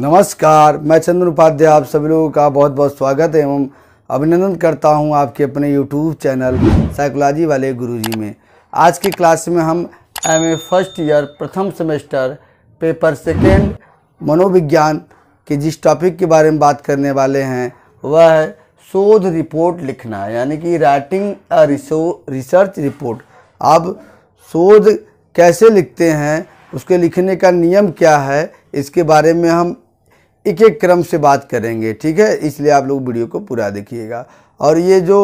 नमस्कार मैं चंद्र उपाध्याय आप सभी लोगों का बहुत बहुत स्वागत है एवं अभिनंदन करता हूं आपके अपने यूट्यूब चैनल साइकोलॉजी वाले गुरुजी में आज की क्लास में हम एम ए फर्स्ट ईयर प्रथम सेमेस्टर पेपर सेकेंड मनोविज्ञान के जिस टॉपिक के बारे में बात करने वाले हैं वह है शोध रिपोर्ट लिखना यानी कि राइटिंग रिसर्च रिपोर्ट अब शोध कैसे लिखते हैं उसके लिखने का नियम क्या है इसके बारे में हम एक एक क्रम से बात करेंगे ठीक है इसलिए आप लोग वीडियो को पूरा देखिएगा और ये जो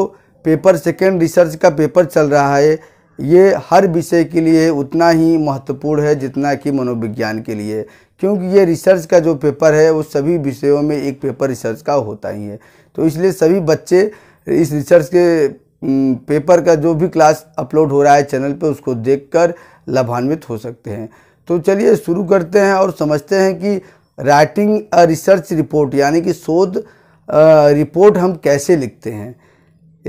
पेपर सेकेंड रिसर्च का पेपर चल रहा है ये हर विषय के लिए उतना ही महत्वपूर्ण है जितना कि मनोविज्ञान के लिए क्योंकि ये रिसर्च का जो पेपर है वो सभी विषयों में एक पेपर रिसर्च का होता ही है तो इसलिए सभी बच्चे इस रिसर्च के पेपर का जो भी क्लास अपलोड हो रहा है चैनल पे उसको देखकर लाभान्वित हो सकते हैं तो चलिए शुरू करते हैं और समझते हैं कि राइटिंग अ रिसर्च रिपोर्ट यानी कि शोध रिपोर्ट हम कैसे लिखते हैं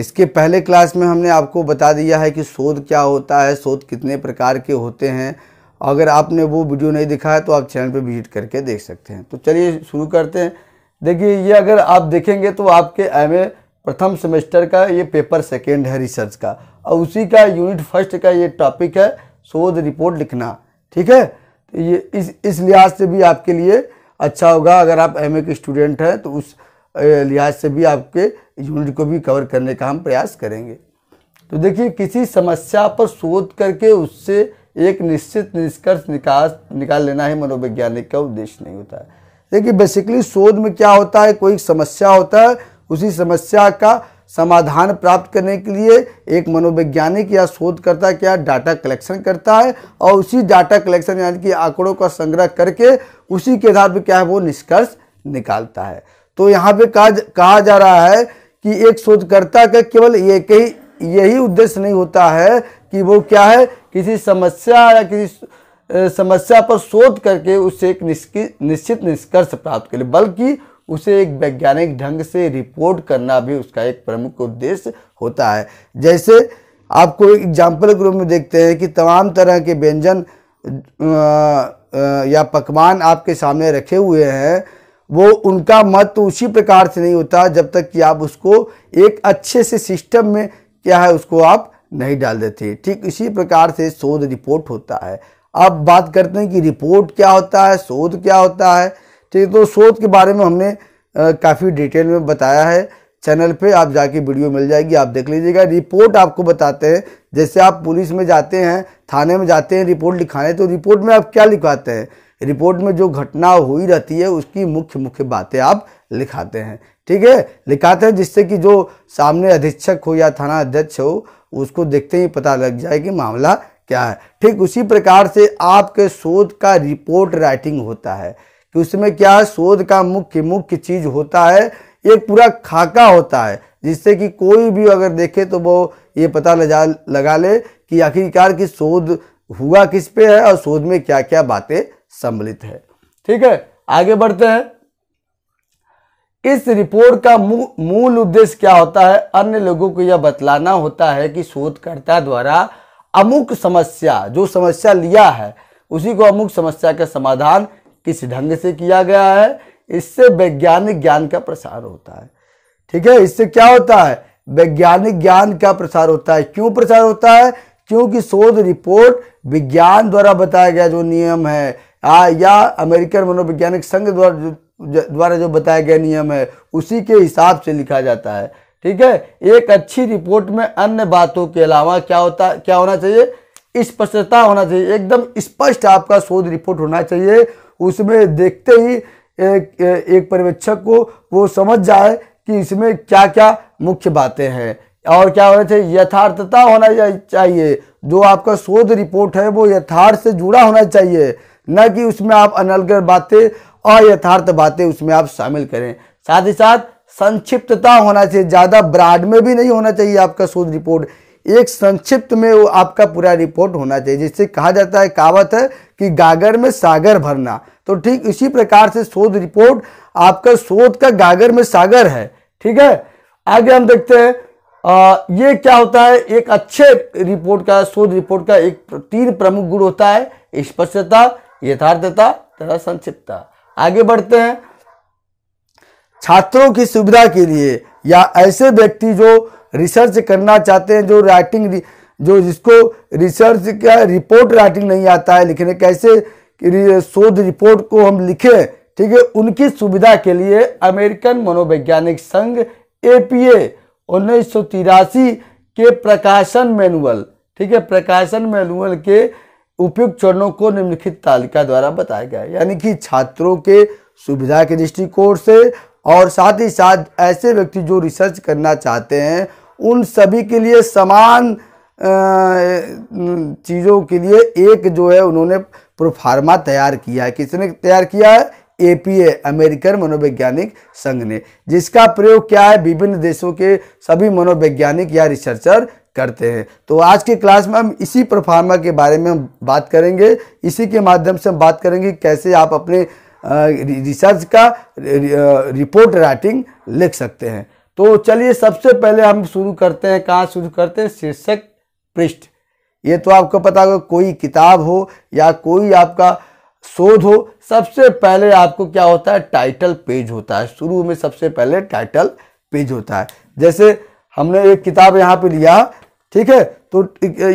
इसके पहले क्लास में हमने आपको बता दिया है कि शोध क्या होता है शोध कितने प्रकार के होते हैं अगर आपने वो वीडियो नहीं दिखा है तो आप चैनल पर विजिट करके देख सकते हैं तो चलिए शुरू करते हैं देखिए ये अगर आप देखेंगे तो आपके एम प्रथम सेमेस्टर का ये पेपर सेकेंड है रिसर्च का और उसी का यूनिट फर्स्ट का ये टॉपिक है शोध रिपोर्ट लिखना ठीक है ये इस इस लिहाज से भी आपके लिए अच्छा होगा अगर आप एम के स्टूडेंट हैं तो उस लिहाज से भी आपके यूनिट को भी कवर करने का हम प्रयास करेंगे तो देखिए किसी समस्या पर शोध करके उससे एक निश्चित निष्कर्ष निकास निकाल लेना ही मनोवैज्ञानिक का उद्देश्य नहीं होता है देखिए बेसिकली शोध में क्या होता है कोई समस्या होता है उसी समस्या का समाधान प्राप्त करने के लिए एक मनोवैज्ञानिक या शोधकर्ता क्या डाटा कलेक्शन करता है और उसी डाटा कलेक्शन यानी कि आंकड़ों का संग्रह करके उसी के आधार पर क्या है वो निष्कर्ष निकालता है तो यहाँ पे कहा कहा जा रहा है कि एक शोधकर्ता का केवल ये कही यही उद्देश्य नहीं होता है कि वो क्या है किसी समस्या या किसी समस्या पर शोध करके उससे एक निश्चित निष्कर्ष प्राप्त करे बल्कि उसे एक वैज्ञानिक ढंग से रिपोर्ट करना भी उसका एक प्रमुख उद्देश्य होता है जैसे आपको एग्जाम्पल के रूप में देखते हैं कि तमाम तरह के व्यंजन या पकवान आपके सामने रखे हुए हैं वो उनका महत्व उसी प्रकार से नहीं होता जब तक कि आप उसको एक अच्छे से सिस्टम में क्या है उसको आप नहीं डाल देते ठीक इसी प्रकार से शोध रिपोर्ट होता है अब बात करते हैं कि रिपोर्ट क्या होता है शोध क्या होता है ठीक है तो शोध के बारे में हमने काफ़ी डिटेल में बताया है चैनल पे आप जाके वीडियो मिल जाएगी आप देख लीजिएगा रिपोर्ट आपको बताते हैं जैसे आप पुलिस में जाते हैं थाने में जाते हैं रिपोर्ट लिखाने तो रिपोर्ट में आप क्या लिखवाते हैं रिपोर्ट में जो घटना हुई रहती है उसकी मुख्य मुख्य बातें आप लिखाते हैं ठीक है लिखाते हैं जिससे कि जो सामने अधीक्षक हो या थाना अध्यक्ष हो उसको देखते ही पता लग जाए कि मामला क्या है ठीक उसी प्रकार से आपके शोध का रिपोर्ट राइटिंग होता है कि उसमें क्या शोध का मुख्य मुख्य चीज होता है एक पूरा खाका होता है जिससे कि कोई भी अगर देखे तो वो ये पता लगा लगा ले कि आखिरकार की शोध हुआ किस पे है और शोध में क्या क्या बातें सम्मिलित है ठीक है आगे बढ़ते हैं इस रिपोर्ट का मूल उद्देश्य क्या होता है अन्य लोगों को यह बतलाना होता है कि शोधकर्ता द्वारा अमुक समस्या जो समस्या लिया है उसी को अमुक समस्या का समाधान किस ढंग से किया गया है इससे वैज्ञानिक ज्ञान का प्रसार होता है ठीक है इससे क्या होता है वैज्ञानिक ज्ञान का प्रसार होता है क्यों प्रसार होता है क्योंकि शोध रिपोर्ट विज्ञान द्वारा बताया गया जो नियम है आ, या अमेरिकन मनोवैज्ञानिक संघ द्वारा द्वारा जो बताया गया नियम है उसी के हिसाब से लिखा जाता है ठीक है एक अच्छी रिपोर्ट में अन्य बातों के अलावा क्या होता क्या होना चाहिए स्पष्टता होना चाहिए एकदम स्पष्ट आपका शोध रिपोर्ट होना चाहिए उसमें देखते ही एक, एक पर्यवेक्षक को वो समझ जाए कि इसमें क्या क्या मुख्य बातें हैं और क्या होना चाहिए यथार्थता होना चाहिए जो आपका शोध रिपोर्ट है वो यथार्थ से जुड़ा होना चाहिए न कि उसमें आप अनलगर बातें और यथार्थ बातें उसमें आप शामिल करें साथ ही साथ संक्षिप्तता होना चाहिए ज़्यादा ब्राड में भी नहीं होना चाहिए आपका शोध रिपोर्ट एक संक्षिप्त में वो आपका पूरा रिपोर्ट होना चाहिए जिससे कहा जाता है कहावत है कि गागर में सागर भरना तो ठीक इसी प्रकार से शोध रिपोर्ट आपका शोध का गागर में सागर है ठीक है आगे हम देखते हैं आ, ये क्या होता है एक अच्छे रिपोर्ट का शोध रिपोर्ट का एक तीन प्रमुख गुण होता है स्पष्टता यथार्थता तथा संक्षिप्तता आगे बढ़ते हैं छात्रों की सुविधा के लिए या ऐसे व्यक्ति जो रिसर्च करना चाहते हैं जो राइटिंग जो जिसको रिसर्च का रिपोर्ट राइटिंग नहीं आता है लिखने कैसे शोध रिपोर्ट को हम लिखें ठीक है उनकी सुविधा के लिए अमेरिकन मनोवैज्ञानिक संघ एपीए उन्नीस के प्रकाशन मैनुअल ठीक है प्रकाशन मैनुअल के उपयुक्त चरणों को निम्नलिखित तालिका द्वारा बताया गया यानी कि छात्रों के सुविधा के दृष्टिकोण से और साथ ही साथ ऐसे व्यक्ति जो रिसर्च करना चाहते हैं उन सभी के लिए समान चीज़ों के लिए एक जो है उन्होंने प्रोफार्मा तैयार किया है किसने तैयार किया है एपीए अमेरिकन मनोवैज्ञानिक संघ ने जिसका प्रयोग क्या है विभिन्न देशों के सभी मनोवैज्ञानिक या रिसर्चर करते हैं तो आज के क्लास में हम इसी प्रोफार्मा के बारे में हम बात करेंगे इसी के माध्यम से हम बात करेंगे कैसे आप अपने रिसर्च का रिपोर्ट राइटिंग लिख सकते हैं तो चलिए सबसे पहले हम शुरू करते हैं कहाँ शुरू करते हैं शीर्षक पृष्ठ ये तो आपको पता होगा कोई किताब हो या कोई आपका शोध हो सबसे पहले आपको क्या होता है टाइटल पेज होता है शुरू में सबसे पहले टाइटल पेज होता है जैसे हमने एक किताब यहाँ पे लिया ठीक है तो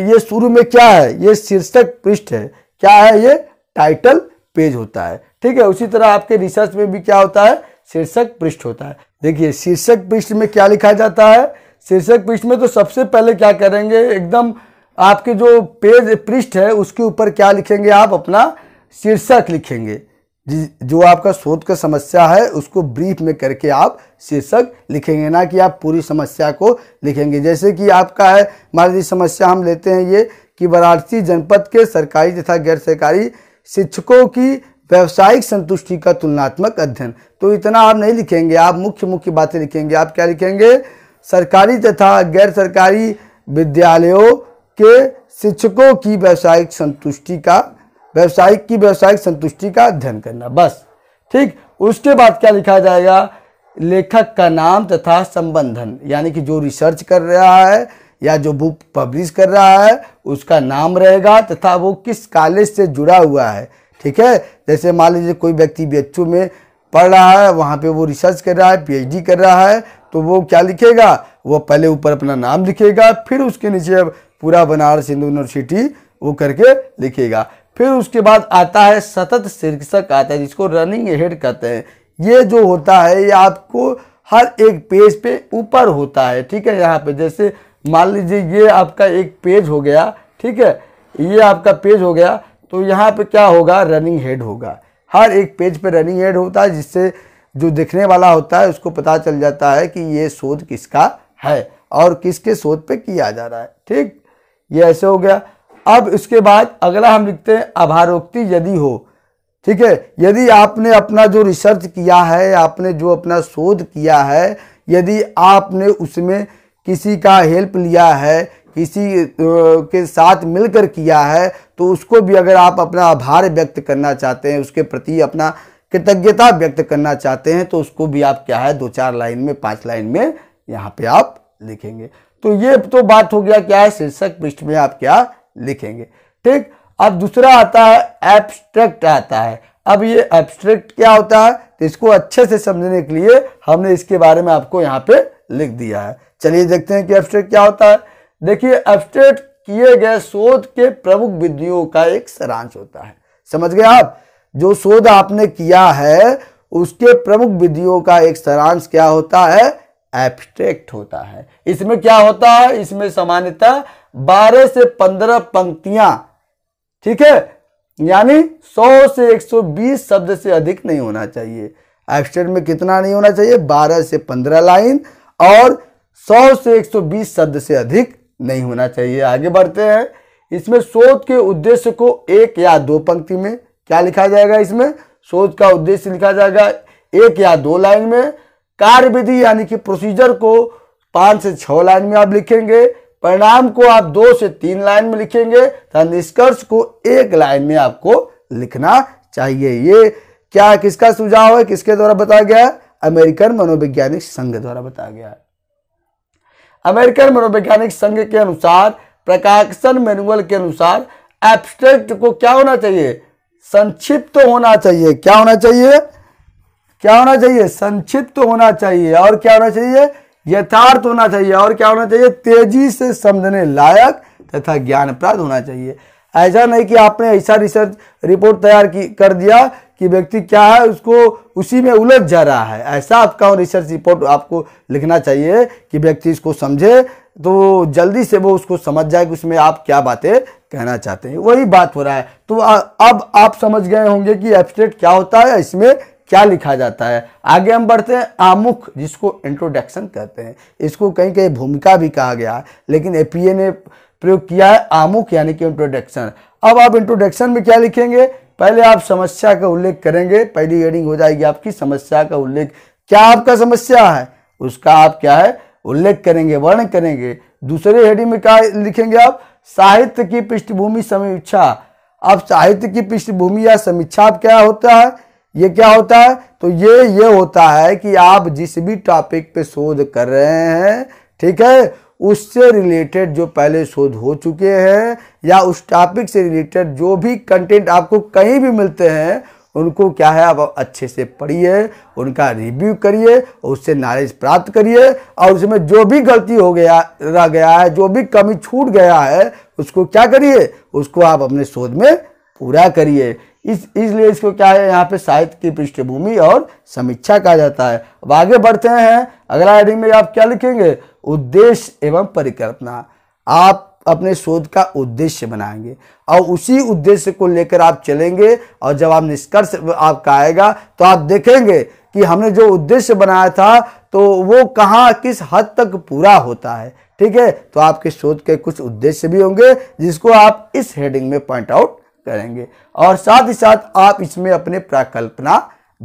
ये शुरू में क्या है ये शीर्षक पृष्ठ है क्या है ये टाइटल पेज होता है ठीक है उसी तरह आपके रिसर्च में भी क्या होता है शीर्षक पृष्ठ होता है देखिए शीर्षक पृष्ठ में क्या लिखा जाता है शीर्षक पृष्ठ में तो सबसे पहले क्या करेंगे एकदम आपके जो पेज पृष्ठ है उसके ऊपर क्या लिखेंगे आप अपना शीर्षक लिखेंगे जो आपका शोध का समस्या है उसको ब्रीफ में करके आप शीर्षक लिखेंगे ना कि आप पूरी समस्या को लिखेंगे जैसे कि आपका है मान लीजिए समस्या हम लेते हैं ये कि वाराणसी जनपद के सरकारी तथा गैर सरकारी शिक्षकों की व्यावसायिक संतुष्टि का तुलनात्मक अध्ययन तो इतना आप नहीं लिखेंगे आप मुख्य मुख्य बातें लिखेंगे आप क्या लिखेंगे सरकारी तथा गैर सरकारी विद्यालयों के शिक्षकों की व्यावसायिक संतुष्टि का व्यावसायिक की व्यावसायिक संतुष्टि का अध्ययन करना बस ठीक उसके बाद क्या लिखा जाएगा लेखक का नाम तथा संबंधन यानी कि जो रिसर्च कर रहा है या जो बुक पब्लिश कर रहा है उसका नाम रहेगा तथा वो किस कॉलेज से जुड़ा हुआ है ठीक है जैसे मान लीजिए कोई व्यक्ति बी में पढ़ रहा है वहाँ पे वो रिसर्च कर रहा है पीएचडी कर रहा है तो वो क्या लिखेगा वो पहले ऊपर अपना नाम लिखेगा फिर उसके नीचे पूरा बनारस हिंदू यूनिवर्सिटी वो करके लिखेगा फिर उसके बाद आता है सतत शीर्षक आता है जिसको रनिंग हेड कहते हैं ये जो होता है ये आपको हर एक पेज पे ऊपर होता है ठीक है यहाँ पे जैसे मान लीजिए ये आपका एक पेज हो गया ठीक है ये आपका पेज हो गया तो यहाँ पे क्या होगा रनिंग हेड होगा हर एक पेज पे रनिंग हेड होता है जिससे जो दिखने वाला होता है उसको पता चल जाता है कि ये शोध किसका है और किसके शोध पे किया जा रहा है ठीक ये ऐसे हो गया अब इसके बाद अगला हम लिखते हैं अभारोक्ति यदि हो ठीक है यदि आपने अपना जो रिसर्च किया है आपने जो अपना शोध किया है यदि आपने उसमें किसी का हेल्प लिया है किसी के साथ मिलकर किया है तो उसको भी अगर आप अपना आभार व्यक्त करना चाहते हैं उसके प्रति अपना कृतज्ञता व्यक्त करना चाहते हैं तो उसको भी आप क्या है दो चार लाइन में पांच लाइन में यहाँ पे आप लिखेंगे तो ये तो बात हो गया क्या है शीर्षक पृष्ठ में आप क्या लिखेंगे ठीक अब दूसरा आता है एब्स्ट्रैक्ट आता है अब ये एब्स्ट्रैक्ट क्या होता है तो इसको अच्छे से समझने के लिए हमने इसके बारे में आपको यहाँ पे लिख दिया है चलिए देखते हैं कि एब्स्ट्रेट क्या होता है देखिए एब्स्ट्रेट किए गए शोध के प्रमुख विधियों का एक सारांश होता है समझ गए आप जो शोध आपने किया है उसके प्रमुख विधियों का एक सारांश क्या होता है एब्स्ट्रैक्ट होता है इसमें क्या होता है इसमें सामान्यतः बारह से पंद्रह पंक्तियां ठीक है यानी 100 से 120 शब्द से अधिक नहीं होना चाहिए एब्स्ट्रैक्ट में कितना नहीं होना चाहिए 12 से 15 लाइन और सौ से 120 शब्द से अधिक नहीं होना चाहिए आगे बढ़ते हैं इसमें शोध के उद्देश्य को एक या दो पंक्ति में क्या लिखा जाएगा इसमें शोध का उद्देश्य लिखा जाएगा एक या दो लाइन में कार्य विधि यानी कि प्रोसीजर को पाँच से छः लाइन में आप लिखेंगे परिणाम को आप दो से तीन लाइन में लिखेंगे तथा निष्कर्ष को एक लाइन में आपको लिखना चाहिए ये क्या किसका सुझाव है किसके द्वारा बताया गया है अमेरिकन मनोवैज्ञानिक संघ द्वारा बताया गया है अमेरिकन मनोवैज्ञानिक संघ के अनुसार प्रकाशन मैनुअल के अनुसार एब्स्ट्रैक्ट को क्या होना चाहिए संक्षिप्त तो होना चाहिए क्या होना चाहिए क्या होना चाहिए संक्षिप्त तो होना चाहिए और क्या होना चाहिए यथार्थ होना चाहिए और क्या होना चाहिए तेजी से समझने लायक तथा ज्ञान प्राप्त होना चाहिए ऐसा नहीं कि आपने ऐसा रिसर्च रिपोर्ट तैयार की कर दिया कि व्यक्ति क्या है उसको उसी में उलझ जा रहा है ऐसा आपका रिसर्च रिपोर्ट आपको लिखना चाहिए कि व्यक्ति इसको समझे तो जल्दी से वो उसको समझ जाए कि उसमें आप क्या बातें कहना चाहते हैं वही बात हो रहा है तो अब आप समझ गए होंगे कि एब्स्ट्रेक्ट क्या होता है इसमें क्या लिखा जाता है आगे हम बढ़ते हैं आमुख जिसको इंट्रोडक्शन कहते हैं इसको कहीं कहीं भूमिका भी कहा गया है लेकिन ए ने प्रयोग किया है आमुख यानी कि इंट्रोडक्शन अब आप इंट्रोडक्शन में क्या लिखेंगे पहले आप समस्या का उल्लेख करेंगे पहली हेडिंग हो जाएगी आपकी समस्या का उल्लेख क्या आपका समस्या है उसका आप क्या है उल्लेख करेंगे वर्ण करेंगे दूसरे हेडिंग में क्या लिखेंगे आप साहित्य की पृष्ठभूमि समीक्षा अब साहित्य की पृष्ठभूमि या समीक्षा क्या होता है ये क्या होता है तो ये ये होता है कि आप जिस भी टॉपिक पे शोध कर रहे हैं ठीक है उससे रिलेटेड जो पहले शोध हो चुके हैं या उस टॉपिक से रिलेटेड जो भी कंटेंट आपको कहीं भी मिलते हैं उनको क्या है आप अच्छे से पढ़िए उनका रिव्यू करिए उससे नॉलेज प्राप्त करिए और उसमें जो भी गलती हो गया रह गया है जो भी कमी छूट गया है उसको क्या करिए उसको आप अपने शोध में पूरा करिए इस इसलिए इसको क्या है यहाँ पे साहित्य की पृष्ठभूमि और समीक्षा कहा जाता है अब आगे बढ़ते हैं अगला हेडिंग में आप क्या लिखेंगे उद्देश्य एवं परिकल्पना आप अपने शोध का उद्देश्य बनाएंगे और उसी उद्देश्य को लेकर आप चलेंगे और जब आप निष्कर्ष आपका आएगा तो आप देखेंगे कि हमने जो उद्देश्य बनाया था तो वो कहाँ किस हद तक पूरा होता है ठीक है तो आपके शोध के कुछ उद्देश्य भी होंगे जिसको आप इस हेडिंग में पॉइंट आउट करेंगे और साथ ही साथ आप इसमें अपने प्राकल्पना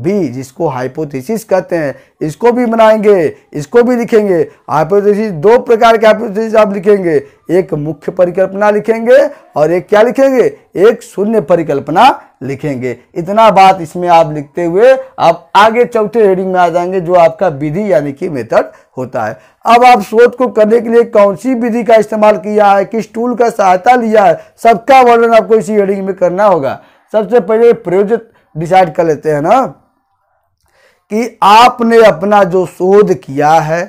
बी जिसको हाइपोथेसिस कहते हैं इसको भी बनाएंगे इसको भी लिखेंगे हाइपोथेसिस दो प्रकार के हाइपोथेसिस आप लिखेंगे एक मुख्य परिकल्पना लिखेंगे और एक क्या लिखेंगे एक शून्य परिकल्पना लिखेंगे इतना बात इसमें आप लिखते हुए आप आगे चौथे हेडिंग में आ जाएंगे जो आपका विधि यानी कि मेथड होता है अब आप श्रोत को करने के लिए कौन सी विधि का इस्तेमाल किया है किस टूल का सहायता लिया है सबका वर्णन आपको इसी हेडिंग में करना होगा सबसे पहले प्रयोजित डिसाइड कर लेते हैं ना कि आपने अपना जो शोध किया है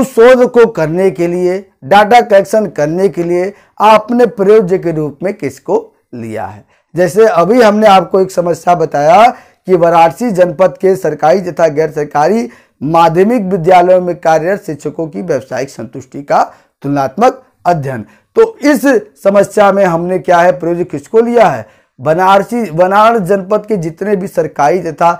उस शोध को करने के लिए डाटा कलेक्शन करने के लिए आपने प्रयोज्य के रूप में किसको लिया है जैसे अभी हमने आपको एक समस्या बताया कि वाराणसी जनपद के सरकारी तथा गैर सरकारी माध्यमिक विद्यालयों में कार्यरत शिक्षकों की व्यावसायिक संतुष्टि का तुलनात्मक अध्ययन तो इस समस्या में हमने क्या है प्रयोजन किसको लिया है बनारसी बनारस जनपद के जितने भी सरकारी तथा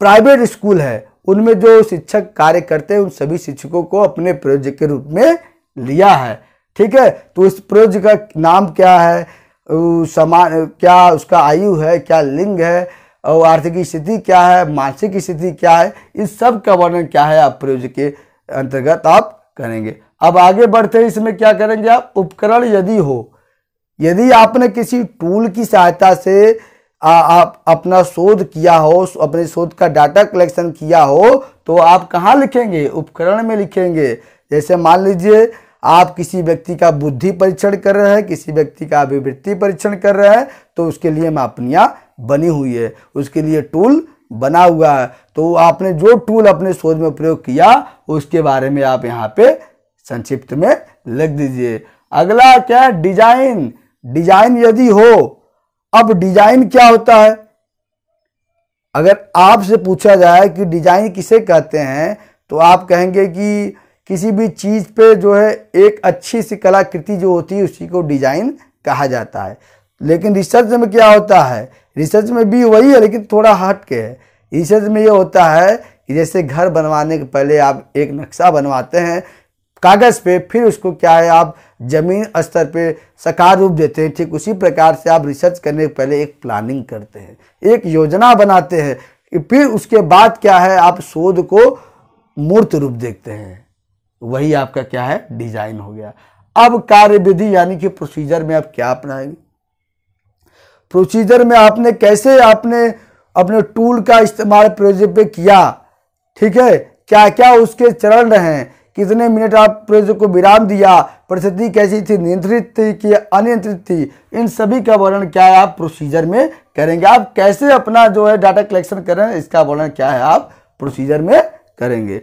प्राइवेट स्कूल है उनमें जो शिक्षक कार्य करते हैं उन सभी शिक्षकों को अपने प्रयोज्य के रूप में लिया है ठीक है तो इस प्रयोज का नाम क्या है समा क्या उसका आयु है क्या लिंग है और आर्थिक स्थिति क्या है मानसिक स्थिति क्या है इस सब का वर्णन क्या है आप प्रयोज के अंतर्गत आप करेंगे अब आगे बढ़ते हैं इसमें क्या करेंगे आप उपकरण यदि हो यदि आपने किसी टूल की सहायता से आ, आप अपना शोध किया हो अपने शोध का डाटा कलेक्शन किया हो तो आप कहाँ लिखेंगे उपकरण में लिखेंगे जैसे मान लीजिए आप किसी व्यक्ति का बुद्धि परीक्षण कर रहे हैं किसी व्यक्ति का अभिवृत्ति परीक्षण कर रहे हैं तो उसके लिए मापनियाँ बनी हुई है उसके लिए टूल बना हुआ है तो आपने जो टूल अपने शोध में प्रयोग किया उसके बारे में आप यहाँ पे संक्षिप्त में लिख दीजिए अगला क्या डिजाइन डिजाइन यदि हो अब डिजाइन क्या होता है अगर आपसे पूछा जाए कि डिजाइन किसे कहते हैं तो आप कहेंगे कि किसी भी चीज़ पे जो है एक अच्छी सी कलाकृति जो होती है उसी को डिजाइन कहा जाता है लेकिन रिसर्च में क्या होता है रिसर्च में भी वही है लेकिन थोड़ा हट के है रिसर्च में ये होता है कि जैसे घर बनवाने के पहले आप एक नक्शा बनवाते हैं कागज़ पे फिर उसको क्या है आप ज़मीन स्तर पे सकार रूप देते हैं ठीक उसी प्रकार से आप रिसर्च करने के पहले एक प्लानिंग करते हैं एक योजना बनाते हैं कि फिर उसके बाद क्या है आप शोध को मूर्त रूप देखते हैं वही आपका क्या है डिजाइन हो गया अब कार्यविधि यानी कि प्रोसीजर में आप क्या अपनाएंगे प्रोसीजर में आपने कैसे आपने अपने टूल का इस्तेमाल प्रोजेक्ट पे किया ठीक है क्या क्या उसके चरण रहे कितने मिनट आप प्रयोजक को विराम दिया परिस्थिति कैसी थी नियंत्रित थी कि अनियंत्रित थी इन सभी का वर्णन क्या है आप प्रोसीजर में करेंगे आप कैसे अपना जो है डाटा कलेक्शन करें इसका वर्णन क्या है आप प्रोसीजर में करेंगे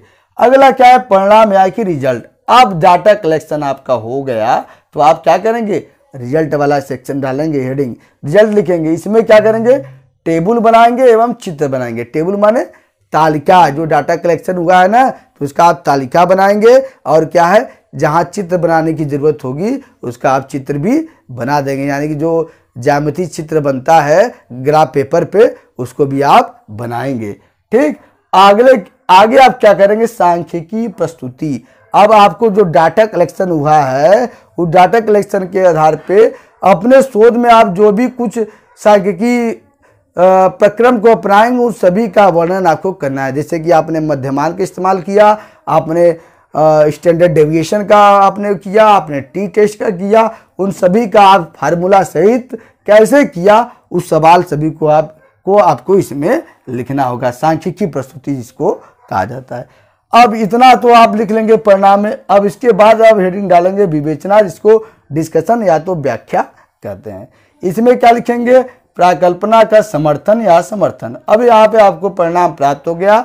अगला क्या है परिणाम या कि रिजल्ट अब डाटा कलेक्शन आपका हो गया तो आप क्या करेंगे रिजल्ट वाला सेक्शन डालेंगे हेडिंग रिजल्ट लिखेंगे इसमें क्या करेंगे टेबल बनाएंगे एवं चित्र बनाएंगे टेबल माने तालिका जो डाटा कलेक्शन हुआ है ना तो उसका आप तालिका बनाएंगे और क्या है जहाँ चित्र बनाने की ज़रूरत होगी उसका आप चित्र भी बना देंगे यानी कि जो जामती चित्र बनता है ग्राफ पेपर पे उसको भी आप बनाएंगे ठीक अगले आगे आप क्या करेंगे सांख्यिकी प्रस्तुति अब आपको जो डाटा कलेक्शन हुआ है उस डाटा कलेक्शन के आधार पे अपने शोध में आप जो भी कुछ सांख्यिकी प्रक्रम को अपनाएंगे उन सभी का वर्णन आपको करना है जैसे कि आपने मध्यमान का इस्तेमाल किया आपने स्टैंडर्ड डेविएशन का आपने किया आपने टी टेस्ट का किया उन सभी का आप फार्मूला सहित कैसे किया उस सवाल सभी को आप को आपको इसमें लिखना होगा सांख्यिकी प्रस्तुति जिसको कहा जाता है अब इतना तो आप लिख लेंगे परिणाम में अब इसके बाद आप हेडिंग डालेंगे विवेचना जिसको डिस्कशन या तो व्याख्या कहते हैं इसमें क्या लिखेंगे प्राकल्पना का समर्थन या समर्थन अब यहाँ पे आपको परिणाम प्राप्त हो गया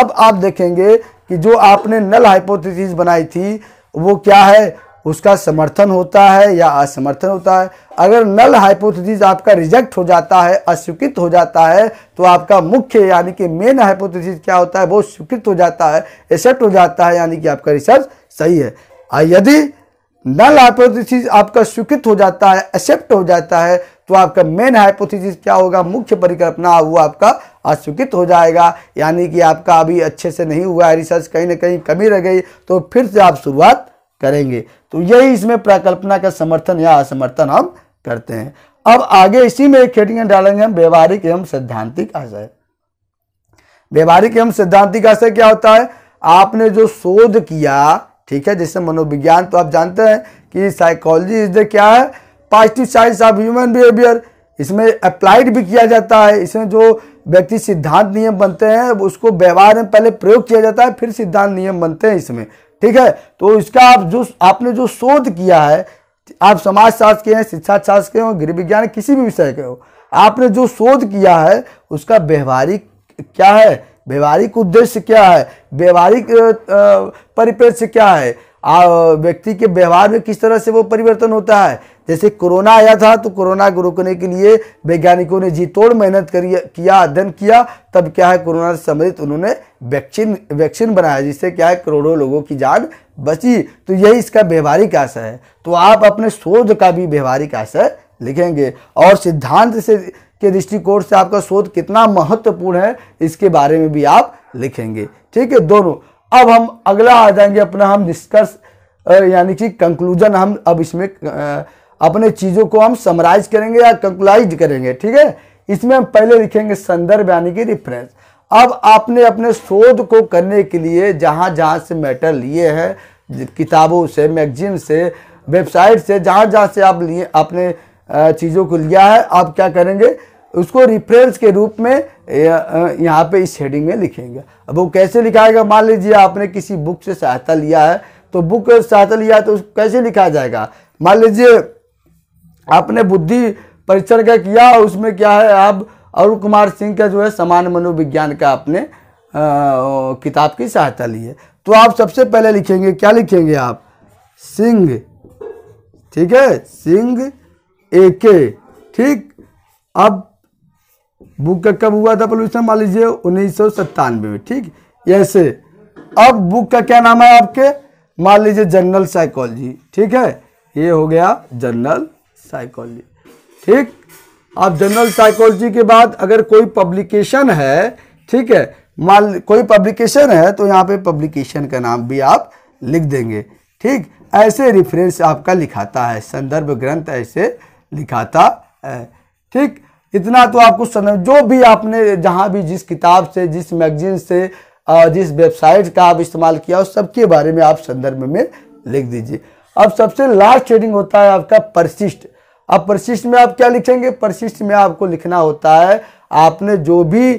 अब आप देखेंगे कि जो आपने नल हाइपोथेसिस बनाई थी वो क्या है उसका समर्थन होता है या असमर्थन होता है अगर नल हाइपोथेसिस आपका रिजेक्ट हो जाता है अस्वीकृत हो जाता है तो आपका मुख्य यानी कि मेन हाइपोथेसिस क्या होता है वो स्वीकृत हो जाता है एक्सेप्ट हो जाता है यानी कि आपका रिसर्च सही है यदि नल हाइपोथेसिस आपका स्वीकृत हो जाता है एक्सेप्ट हो जाता है तो आपका मेन हाइपोथेसिस क्या होगा मुख्य परिकल्पना वो आपका अस्वीकृत हो जाएगा यानी कि आपका अभी अच्छे से नहीं हुआ है रिसर्च कहीं ना कहीं कमी रह गई तो फिर से आप शुरुआत करेंगे तो यही इसमें प्रकल्पना का समर्थन या असमर्थन हम करते हैं अब आगे इसी में एक खेटिंग डालेंगे हम व्यवहारिक एवं सैद्धांतिक आशय व्यवहारिक एवं सैद्धांतिक आशय क्या होता है आपने जो शोध किया ठीक है जैसे मनोविज्ञान तो आप जानते हैं कि साइकोलॉजी इज द क्या है positive science of human behaviour इसमें अप्लाइड भी किया जाता है इसमें जो व्यक्ति सिद्धांत नियम बनते हैं उसको व्यवहार में पहले प्रयोग किया जाता है फिर सिद्धांत नियम बनते हैं इसमें ठीक है तो इसका आप जो आपने जो शोध किया है आप समाज शास्त्र के हैं शिक्षा शास्त्र के हो गृह विज्ञान किसी भी विषय के हो आपने जो शोध किया है उसका व्यवहारिक क्या है व्यवहारिक उद्देश्य क्या है व्यवहारिक परिप्रेक्ष्य क्या है व्यक्ति के व्यवहार में किस तरह से वो परिवर्तन होता है जैसे कोरोना आया था तो कोरोना को रोकने के लिए वैज्ञानिकों ने जी तोड़ मेहनत करी किया अध्ययन किया तब क्या है कोरोना से संबंधित उन्होंने वैक्सीन वैक्सीन बनाया जिससे क्या है करोड़ों लोगों की जान बची तो यही इसका व्यवहारिक आशय है तो आप अपने शोध का भी व्यवहारिक आशय लिखेंगे और सिद्धांत से के दृष्टिकोण से आपका शोध कितना महत्वपूर्ण है इसके बारे में भी आप लिखेंगे ठीक है दोनों अब हम अगला आ जाएंगे अपना हम निष्कर्ष यानी कि कंक्लूजन हम अब इसमें अपने चीज़ों को हम समराइज करेंगे या कंक्लाइज करेंगे ठीक है इसमें हम पहले लिखेंगे संदर्भ यानी कि रिफरेंस अब आपने अपने शोध को करने के लिए जहाँ जहाँ से मैटर लिए हैं किताबों से मैगजीन से वेबसाइट से जहाँ जहाँ से आप लिए अपने चीज़ों को लिया है आप क्या करेंगे उसको रिफ्रेंस के रूप में यहाँ पे इस हेडिंग में लिखेंगे अब वो कैसे लिखाएगा मान लीजिए आपने किसी बुक से सहायता लिया है तो बुक सहायता लिया तो कैसे लिखा जाएगा मान लीजिए आपने बुद्धि परीक्षण का किया उसमें क्या है आप अरुण कुमार सिंह का जो है सामान्य मनोविज्ञान का आपने किताब की सहायता ली है तो आप सबसे पहले लिखेंगे क्या लिखेंगे आप सिंह ठीक है सिंह ए के ठीक अब बुक का कब हुआ था पोल्यूशन मान लीजिए उन्नीस में ठीक ऐसे अब बुक का क्या नाम है आपके मान लीजिए जनरल साइकोलॉजी ठीक है ये हो गया जनरल साइकोलॉजी ठीक अब जनरल साइकोलॉजी के बाद अगर कोई पब्लिकेशन है ठीक है मान कोई पब्लिकेशन है तो यहाँ पे पब्लिकेशन का नाम भी आप लिख देंगे ठीक ऐसे रिफरेंस आपका लिखाता है संदर्भ ग्रंथ ऐसे लिखाता है ठीक इतना तो आपको समझ जो भी आपने जहाँ भी जिस किताब से जिस मैगजीन से जिस वेबसाइट का आप इस्तेमाल किया उस सबके बारे में आप संदर्भ में लिख दीजिए अब सबसे लास्ट ट्रेडिंग होता है आपका परशिष्ट अब परशिष्ट में आप क्या लिखेंगे परशिष्ट में आपको लिखना होता है आपने जो भी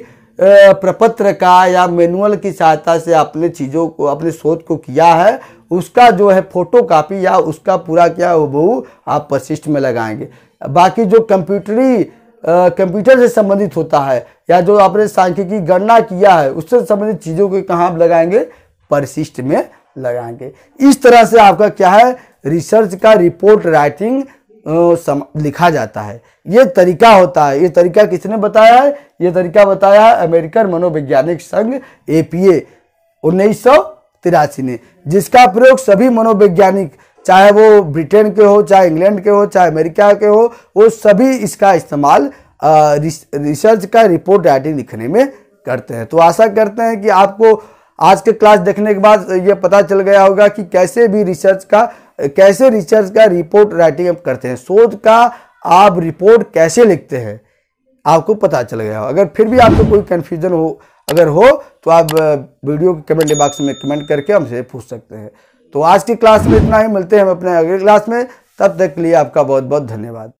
प्रपत्र का या मैनुअल की सहायता से आपने चीज़ों को अपने शोध को किया है उसका जो है फोटो कापी या उसका पूरा क्या वो आप परशिष्ट में लगाएंगे बाकी जो कंप्यूटरी कंप्यूटर से संबंधित होता है या जो आपने सांख्यिकी गणना किया है उससे संबंधित चीज़ों को कहाँ लगाएंगे परिशिष्ट में लगाएंगे इस तरह से आपका क्या है रिसर्च का रिपोर्ट राइटिंग सम, लिखा जाता है ये तरीका होता है ये तरीका किसने बताया है ये तरीका बताया है अमेरिकन मनोवैज्ञानिक संघ एपीए उन्नीस ने जिसका प्रयोग सभी मनोवैज्ञानिक चाहे वो ब्रिटेन के हो चाहे इंग्लैंड के हो चाहे अमेरिका के हो वो सभी इसका इस्तेमाल रिसर्च का रिपोर्ट राइटिंग लिखने में करते हैं तो आशा करते हैं कि आपको आज के क्लास देखने के बाद ये पता चल गया होगा कि कैसे भी रिसर्च का कैसे रिसर्च का रिपोर्ट राइटिंग आप करते हैं शोध का आप रिपोर्ट कैसे लिखते हैं आपको पता चल गया हो अगर फिर भी आपको कोई कन्फ्यूजन हो अगर हो तो आप वीडियो के कमेंट बॉक्स में कमेंट करके हमसे पूछ सकते हैं तो आज की क्लास में इतना ही मिलते हैं हम अपने अगले क्लास में तब तक के लिए आपका बहुत बहुत धन्यवाद